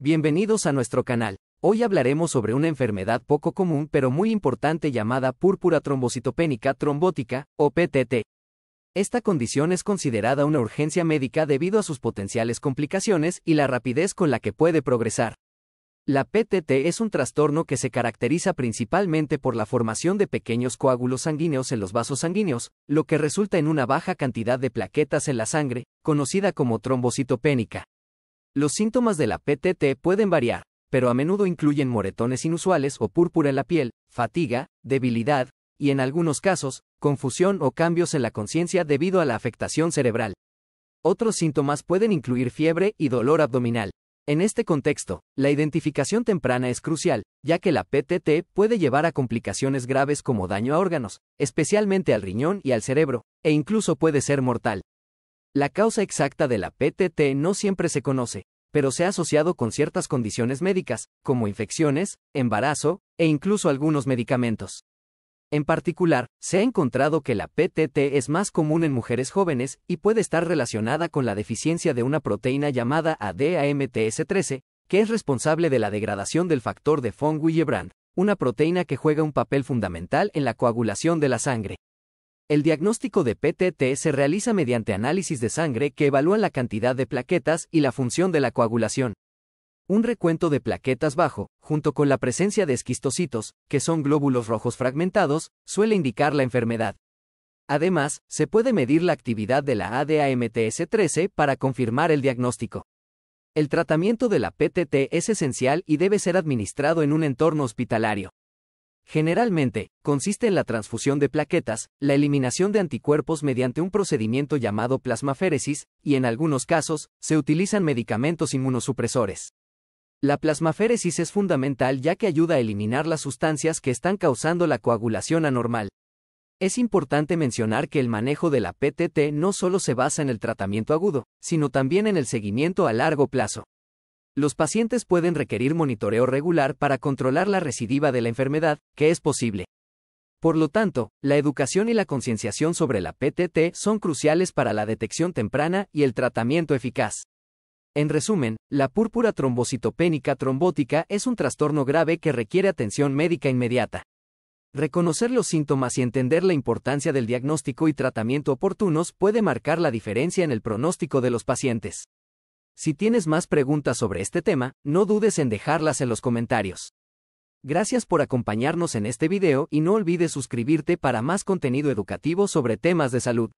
Bienvenidos a nuestro canal. Hoy hablaremos sobre una enfermedad poco común pero muy importante llamada púrpura trombocitopénica trombótica, o PTT. Esta condición es considerada una urgencia médica debido a sus potenciales complicaciones y la rapidez con la que puede progresar. La PTT es un trastorno que se caracteriza principalmente por la formación de pequeños coágulos sanguíneos en los vasos sanguíneos, lo que resulta en una baja cantidad de plaquetas en la sangre, conocida como trombocitopénica. Los síntomas de la PTT pueden variar, pero a menudo incluyen moretones inusuales o púrpura en la piel, fatiga, debilidad, y en algunos casos, confusión o cambios en la conciencia debido a la afectación cerebral. Otros síntomas pueden incluir fiebre y dolor abdominal. En este contexto, la identificación temprana es crucial, ya que la PTT puede llevar a complicaciones graves como daño a órganos, especialmente al riñón y al cerebro, e incluso puede ser mortal. La causa exacta de la PTT no siempre se conoce, pero se ha asociado con ciertas condiciones médicas, como infecciones, embarazo e incluso algunos medicamentos. En particular, se ha encontrado que la PTT es más común en mujeres jóvenes y puede estar relacionada con la deficiencia de una proteína llamada ADAMTS13, que es responsable de la degradación del factor de von Willebrand, una proteína que juega un papel fundamental en la coagulación de la sangre. El diagnóstico de PTT se realiza mediante análisis de sangre que evalúan la cantidad de plaquetas y la función de la coagulación. Un recuento de plaquetas bajo, junto con la presencia de esquistocitos, que son glóbulos rojos fragmentados, suele indicar la enfermedad. Además, se puede medir la actividad de la ADAMTS13 para confirmar el diagnóstico. El tratamiento de la PTT es esencial y debe ser administrado en un entorno hospitalario. Generalmente, consiste en la transfusión de plaquetas, la eliminación de anticuerpos mediante un procedimiento llamado plasmaféresis, y en algunos casos, se utilizan medicamentos inmunosupresores. La plasmaféresis es fundamental ya que ayuda a eliminar las sustancias que están causando la coagulación anormal. Es importante mencionar que el manejo de la PTT no solo se basa en el tratamiento agudo, sino también en el seguimiento a largo plazo. Los pacientes pueden requerir monitoreo regular para controlar la recidiva de la enfermedad, que es posible. Por lo tanto, la educación y la concienciación sobre la PTT son cruciales para la detección temprana y el tratamiento eficaz. En resumen, la púrpura trombocitopénica trombótica es un trastorno grave que requiere atención médica inmediata. Reconocer los síntomas y entender la importancia del diagnóstico y tratamiento oportunos puede marcar la diferencia en el pronóstico de los pacientes. Si tienes más preguntas sobre este tema, no dudes en dejarlas en los comentarios. Gracias por acompañarnos en este video y no olvides suscribirte para más contenido educativo sobre temas de salud.